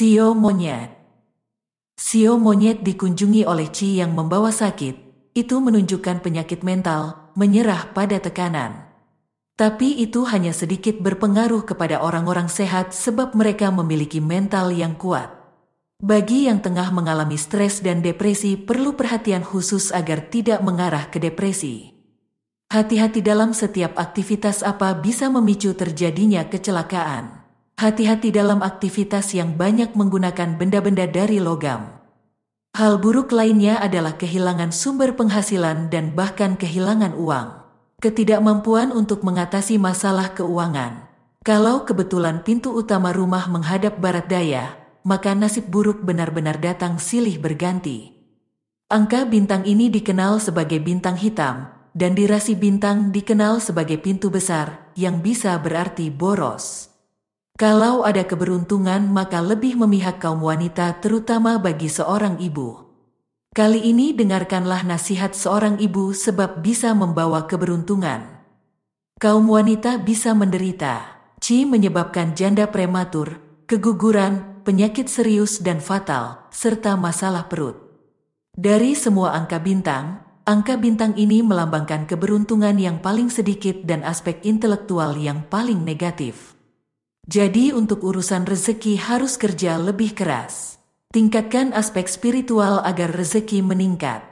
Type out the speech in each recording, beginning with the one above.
Sio Monyet Sio Monyet dikunjungi oleh Chi yang membawa sakit, itu menunjukkan penyakit mental, menyerah pada tekanan. Tapi itu hanya sedikit berpengaruh kepada orang-orang sehat sebab mereka memiliki mental yang kuat. Bagi yang tengah mengalami stres dan depresi perlu perhatian khusus agar tidak mengarah ke depresi. Hati-hati dalam setiap aktivitas apa bisa memicu terjadinya kecelakaan. Hati-hati dalam aktivitas yang banyak menggunakan benda-benda dari logam. Hal buruk lainnya adalah kehilangan sumber penghasilan dan bahkan kehilangan uang. Ketidakmampuan untuk mengatasi masalah keuangan. Kalau kebetulan pintu utama rumah menghadap barat daya, maka nasib buruk benar-benar datang silih berganti. Angka bintang ini dikenal sebagai bintang hitam, dan dirasi bintang dikenal sebagai pintu besar yang bisa berarti boros. Kalau ada keberuntungan, maka lebih memihak kaum wanita, terutama bagi seorang ibu. Kali ini, dengarkanlah nasihat seorang ibu, sebab bisa membawa keberuntungan. Kaum wanita bisa menderita, ci menyebabkan janda prematur, keguguran, penyakit serius, dan fatal, serta masalah perut. Dari semua angka bintang, angka bintang ini melambangkan keberuntungan yang paling sedikit dan aspek intelektual yang paling negatif. Jadi untuk urusan rezeki harus kerja lebih keras. Tingkatkan aspek spiritual agar rezeki meningkat.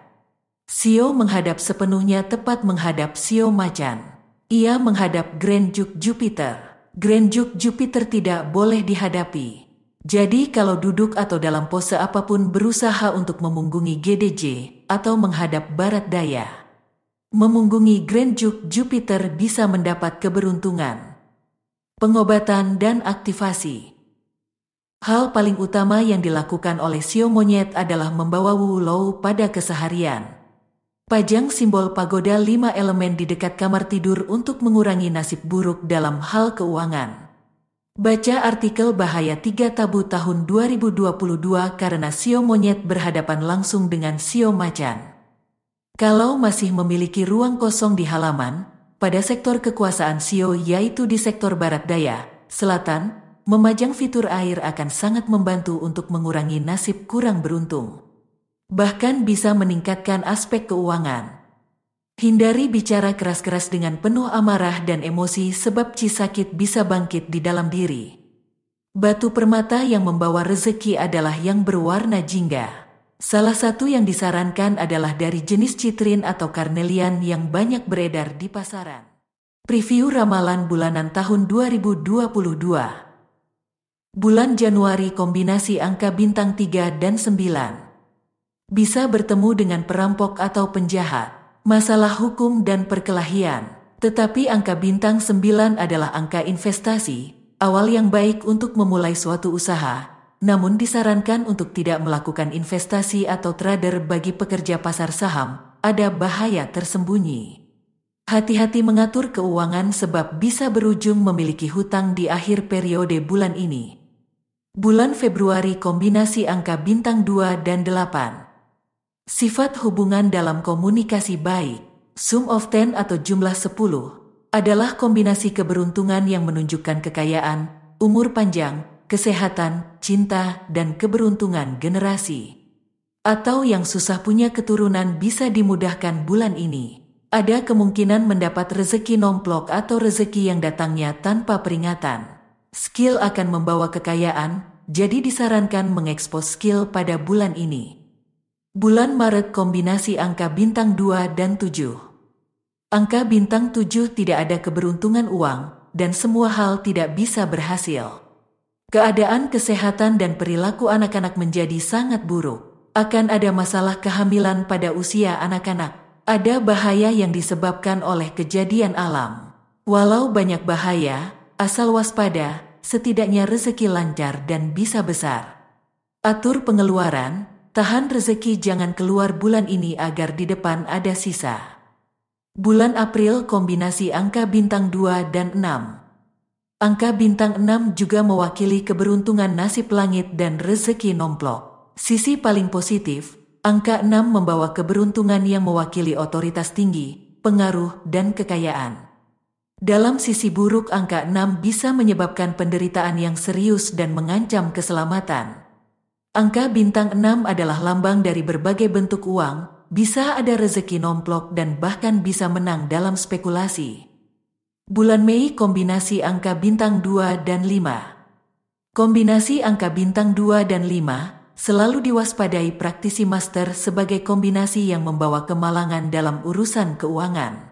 Sio menghadap sepenuhnya tepat menghadap Sio Macan. Ia menghadap Grand Duke Jupiter. Grand Duke Jupiter tidak boleh dihadapi. Jadi kalau duduk atau dalam pose apapun berusaha untuk memunggungi GDJ atau menghadap barat daya. Memunggungi Grand Duke Jupiter bisa mendapat keberuntungan pengobatan dan aktivasi. Hal paling utama yang dilakukan oleh sio monyet adalah membawa Wu Lou pada keseharian. Pajang simbol pagoda lima elemen di dekat kamar tidur untuk mengurangi nasib buruk dalam hal keuangan. Baca artikel Bahaya tiga Tabu tahun 2022 karena sio monyet berhadapan langsung dengan sio macan. Kalau masih memiliki ruang kosong di halaman, pada sektor kekuasaan Sio e yaitu di sektor barat daya, selatan, memajang fitur air akan sangat membantu untuk mengurangi nasib kurang beruntung. Bahkan bisa meningkatkan aspek keuangan. Hindari bicara keras-keras dengan penuh amarah dan emosi sebab cisakit bisa bangkit di dalam diri. Batu permata yang membawa rezeki adalah yang berwarna jingga. Salah satu yang disarankan adalah dari jenis citrin atau karnelian yang banyak beredar di pasaran. Preview ramalan bulanan tahun 2022. Bulan Januari kombinasi angka bintang 3 dan 9. Bisa bertemu dengan perampok atau penjahat, masalah hukum dan perkelahian. Tetapi angka bintang 9 adalah angka investasi, awal yang baik untuk memulai suatu usaha, namun disarankan untuk tidak melakukan investasi atau trader bagi pekerja pasar saham, ada bahaya tersembunyi. Hati-hati mengatur keuangan sebab bisa berujung memiliki hutang di akhir periode bulan ini. Bulan Februari kombinasi angka bintang 2 dan 8. Sifat hubungan dalam komunikasi baik, sum of 10 atau jumlah 10, adalah kombinasi keberuntungan yang menunjukkan kekayaan, umur panjang, kesehatan, cinta, dan keberuntungan generasi. Atau yang susah punya keturunan bisa dimudahkan bulan ini. Ada kemungkinan mendapat rezeki nomplok atau rezeki yang datangnya tanpa peringatan. Skill akan membawa kekayaan, jadi disarankan mengekspos skill pada bulan ini. Bulan Maret kombinasi angka bintang 2 dan 7. Angka bintang 7 tidak ada keberuntungan uang, dan semua hal tidak bisa berhasil. Keadaan kesehatan dan perilaku anak-anak menjadi sangat buruk. Akan ada masalah kehamilan pada usia anak-anak. Ada bahaya yang disebabkan oleh kejadian alam. Walau banyak bahaya, asal waspada, setidaknya rezeki lancar dan bisa besar. Atur pengeluaran, tahan rezeki jangan keluar bulan ini agar di depan ada sisa. Bulan April kombinasi angka bintang 2 dan 6. Angka bintang 6 juga mewakili keberuntungan nasib langit dan rezeki nomplok. Sisi paling positif, angka 6 membawa keberuntungan yang mewakili otoritas tinggi, pengaruh, dan kekayaan. Dalam sisi buruk angka 6 bisa menyebabkan penderitaan yang serius dan mengancam keselamatan. Angka bintang 6 adalah lambang dari berbagai bentuk uang, bisa ada rezeki nomplok dan bahkan bisa menang dalam spekulasi. Bulan Mei kombinasi angka bintang 2 dan 5. Kombinasi angka bintang 2 dan 5 selalu diwaspadai praktisi master sebagai kombinasi yang membawa kemalangan dalam urusan keuangan.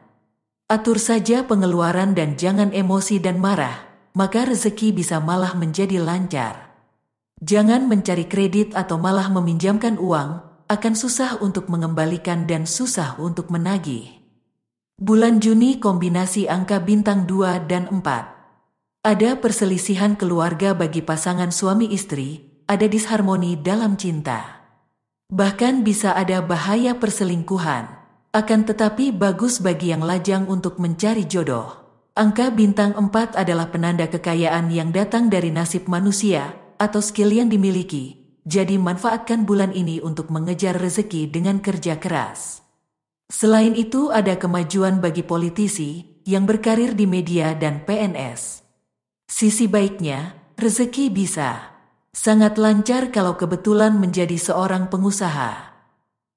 Atur saja pengeluaran dan jangan emosi dan marah, maka rezeki bisa malah menjadi lancar. Jangan mencari kredit atau malah meminjamkan uang, akan susah untuk mengembalikan dan susah untuk menagih. Bulan Juni kombinasi angka bintang 2 dan 4. Ada perselisihan keluarga bagi pasangan suami istri, ada disharmoni dalam cinta. Bahkan bisa ada bahaya perselingkuhan. Akan tetapi bagus bagi yang lajang untuk mencari jodoh. Angka bintang 4 adalah penanda kekayaan yang datang dari nasib manusia atau skill yang dimiliki. Jadi manfaatkan bulan ini untuk mengejar rezeki dengan kerja keras. Selain itu, ada kemajuan bagi politisi yang berkarir di media dan PNS. Sisi baiknya, rezeki bisa sangat lancar kalau kebetulan menjadi seorang pengusaha.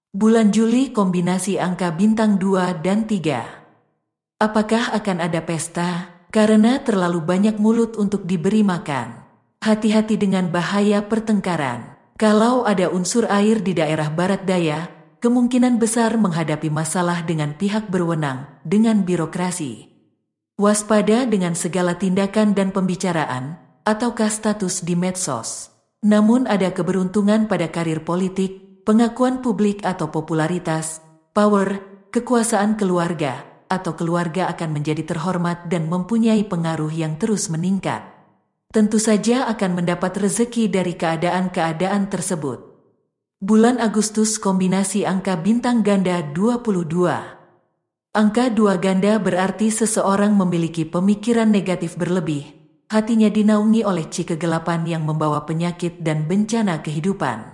Bulan Juli kombinasi angka bintang 2 dan 3. Apakah akan ada pesta? Karena terlalu banyak mulut untuk diberi makan. Hati-hati dengan bahaya pertengkaran. Kalau ada unsur air di daerah barat daya, kemungkinan besar menghadapi masalah dengan pihak berwenang, dengan birokrasi. Waspada dengan segala tindakan dan pembicaraan, ataukah status di medsos. Namun ada keberuntungan pada karir politik, pengakuan publik atau popularitas, power, kekuasaan keluarga, atau keluarga akan menjadi terhormat dan mempunyai pengaruh yang terus meningkat. Tentu saja akan mendapat rezeki dari keadaan-keadaan tersebut. Bulan Agustus kombinasi angka bintang ganda 22. Angka dua ganda berarti seseorang memiliki pemikiran negatif berlebih, hatinya dinaungi oleh ci kegelapan yang membawa penyakit dan bencana kehidupan.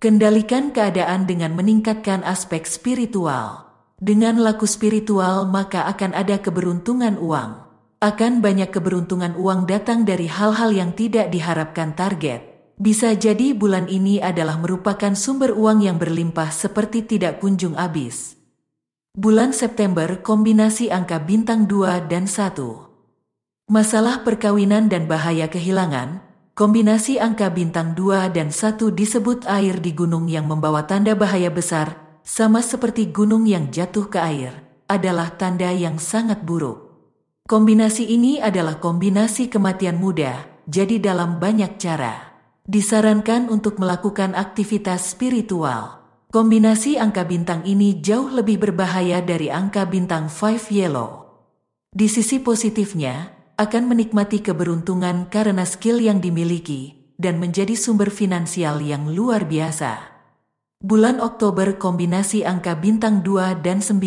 Kendalikan keadaan dengan meningkatkan aspek spiritual. Dengan laku spiritual maka akan ada keberuntungan uang. Akan banyak keberuntungan uang datang dari hal-hal yang tidak diharapkan target bisa jadi bulan ini adalah merupakan sumber uang yang berlimpah seperti tidak kunjung habis. Bulan September kombinasi angka bintang 2 dan 1. Masalah perkawinan dan bahaya kehilangan, kombinasi angka bintang 2 dan 1 disebut air di gunung yang membawa tanda bahaya besar, sama seperti gunung yang jatuh ke air, adalah tanda yang sangat buruk. Kombinasi ini adalah kombinasi kematian muda, jadi dalam banyak cara disarankan untuk melakukan aktivitas spiritual. Kombinasi angka bintang ini jauh lebih berbahaya dari angka bintang 5 yellow. Di sisi positifnya, akan menikmati keberuntungan karena skill yang dimiliki dan menjadi sumber finansial yang luar biasa. Bulan Oktober kombinasi angka bintang 2 dan 9.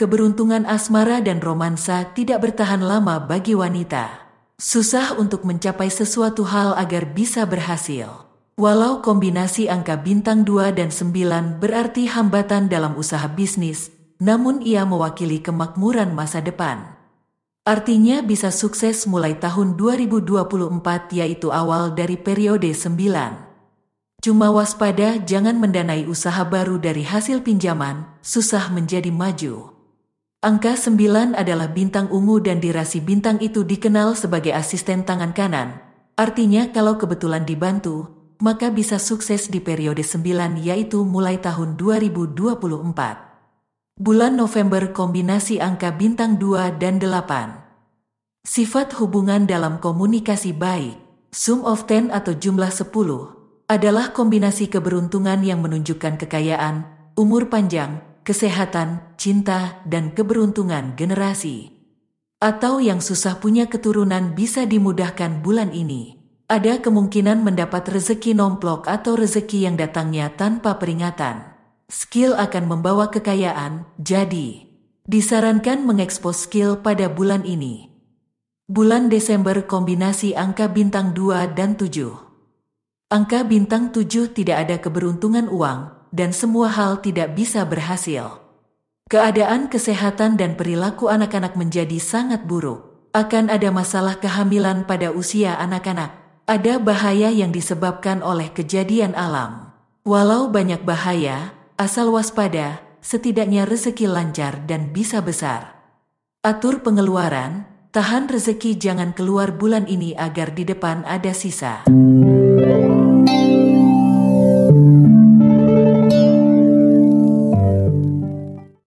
Keberuntungan asmara dan romansa tidak bertahan lama bagi wanita. Susah untuk mencapai sesuatu hal agar bisa berhasil. Walau kombinasi angka bintang 2 dan 9 berarti hambatan dalam usaha bisnis, namun ia mewakili kemakmuran masa depan. Artinya bisa sukses mulai tahun 2024 yaitu awal dari periode 9. Cuma waspada jangan mendanai usaha baru dari hasil pinjaman, susah menjadi maju. Angka 9 adalah bintang ungu dan dirasi bintang itu dikenal sebagai asisten tangan kanan. Artinya kalau kebetulan dibantu, maka bisa sukses di periode sembilan yaitu mulai tahun 2024. Bulan November kombinasi angka bintang 2 dan 8. Sifat hubungan dalam komunikasi baik, sum of ten atau jumlah 10, adalah kombinasi keberuntungan yang menunjukkan kekayaan, umur panjang, kesehatan, cinta, dan keberuntungan generasi. Atau yang susah punya keturunan bisa dimudahkan bulan ini. Ada kemungkinan mendapat rezeki nomplok atau rezeki yang datangnya tanpa peringatan. Skill akan membawa kekayaan, jadi disarankan mengekspos skill pada bulan ini. Bulan Desember kombinasi angka bintang 2 dan 7. Angka bintang 7 tidak ada keberuntungan uang, dan semua hal tidak bisa berhasil. Keadaan kesehatan dan perilaku anak-anak menjadi sangat buruk. Akan ada masalah kehamilan pada usia anak-anak. Ada bahaya yang disebabkan oleh kejadian alam. Walau banyak bahaya, asal waspada, setidaknya rezeki lancar dan bisa besar. Atur pengeluaran, tahan rezeki jangan keluar bulan ini agar di depan ada sisa.